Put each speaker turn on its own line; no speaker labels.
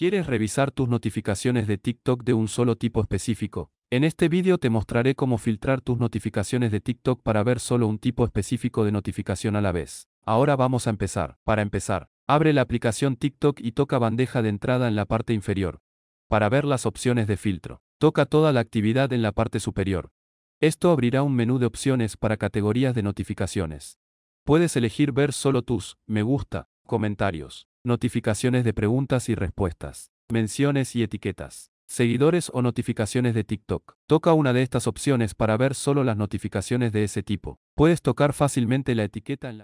¿Quieres revisar tus notificaciones de TikTok de un solo tipo específico? En este vídeo te mostraré cómo filtrar tus notificaciones de TikTok para ver solo un tipo específico de notificación a la vez. Ahora vamos a empezar. Para empezar, abre la aplicación TikTok y toca bandeja de entrada en la parte inferior. Para ver las opciones de filtro, toca toda la actividad en la parte superior. Esto abrirá un menú de opciones para categorías de notificaciones. Puedes elegir ver solo tus, me gusta, comentarios, Notificaciones de preguntas y respuestas. Menciones y etiquetas. Seguidores o notificaciones de TikTok. Toca una de estas opciones para ver solo las notificaciones de ese tipo. Puedes tocar fácilmente la etiqueta en la